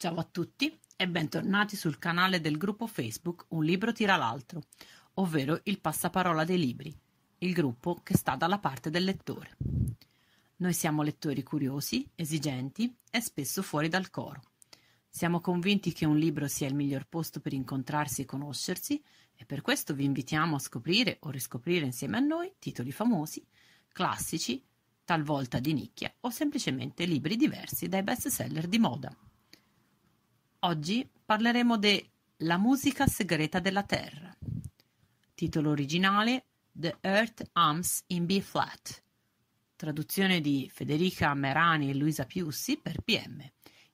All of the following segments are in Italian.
Ciao a tutti e bentornati sul canale del gruppo Facebook Un libro tira l'altro, ovvero il passaparola dei libri, il gruppo che sta dalla parte del lettore. Noi siamo lettori curiosi, esigenti e spesso fuori dal coro. Siamo convinti che un libro sia il miglior posto per incontrarsi e conoscersi e per questo vi invitiamo a scoprire o riscoprire insieme a noi titoli famosi, classici, talvolta di nicchia o semplicemente libri diversi dai bestseller di moda. Oggi parleremo de "La musica segreta della Terra", titolo originale "The Earth Arms in B-Flat", traduzione di Federica Merani e Luisa Piussi per PM,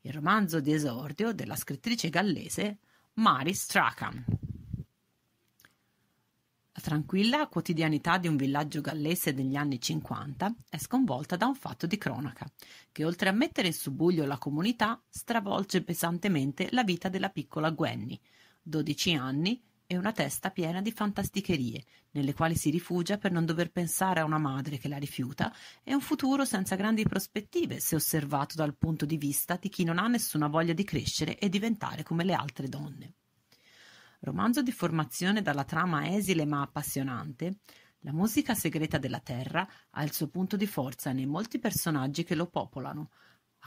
il romanzo di esordio della scrittrice gallese Mary Strachan tranquilla quotidianità di un villaggio gallese degli anni 50 è sconvolta da un fatto di cronaca, che oltre a mettere in subbuglio la comunità, stravolge pesantemente la vita della piccola Gwenny, 12 anni e una testa piena di fantasticherie, nelle quali si rifugia per non dover pensare a una madre che la rifiuta e un futuro senza grandi prospettive se osservato dal punto di vista di chi non ha nessuna voglia di crescere e diventare come le altre donne. Romanzo di formazione dalla trama esile ma appassionante, la musica segreta della Terra ha il suo punto di forza nei molti personaggi che lo popolano,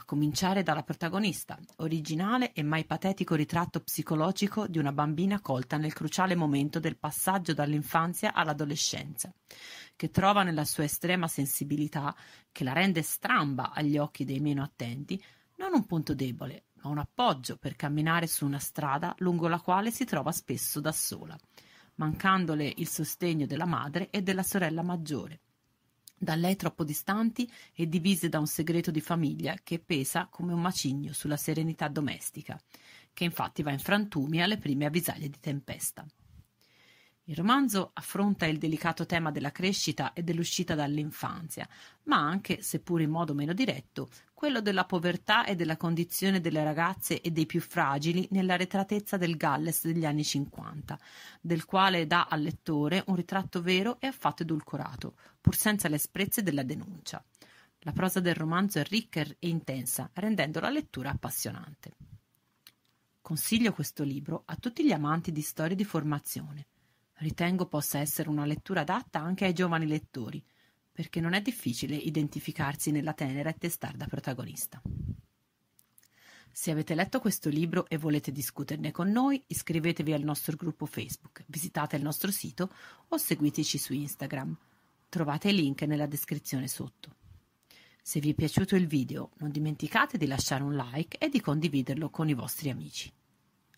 a cominciare dalla protagonista, originale e mai patetico ritratto psicologico di una bambina colta nel cruciale momento del passaggio dall'infanzia all'adolescenza, che trova nella sua estrema sensibilità, che la rende stramba agli occhi dei meno attenti, non un punto debole, ha un appoggio per camminare su una strada lungo la quale si trova spesso da sola, mancandole il sostegno della madre e della sorella maggiore, da lei troppo distanti e divise da un segreto di famiglia che pesa come un macigno sulla serenità domestica, che infatti va in frantumi alle prime avvisaglie di tempesta. Il romanzo affronta il delicato tema della crescita e dell'uscita dall'infanzia, ma anche, seppur in modo meno diretto, quello della povertà e della condizione delle ragazze e dei più fragili nella retratezza del Galles degli anni 50, del quale dà al lettore un ritratto vero e affatto edulcorato, pur senza le sprezze della denuncia. La prosa del romanzo è ricca e intensa, rendendo la lettura appassionante. Consiglio questo libro a tutti gli amanti di storie di formazione. Ritengo possa essere una lettura adatta anche ai giovani lettori, perché non è difficile identificarsi nella tenera e testarda protagonista. Se avete letto questo libro e volete discuterne con noi, iscrivetevi al nostro gruppo Facebook, visitate il nostro sito o seguiteci su Instagram. Trovate i link nella descrizione sotto. Se vi è piaciuto il video, non dimenticate di lasciare un like e di condividerlo con i vostri amici.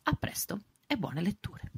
A presto e buone letture!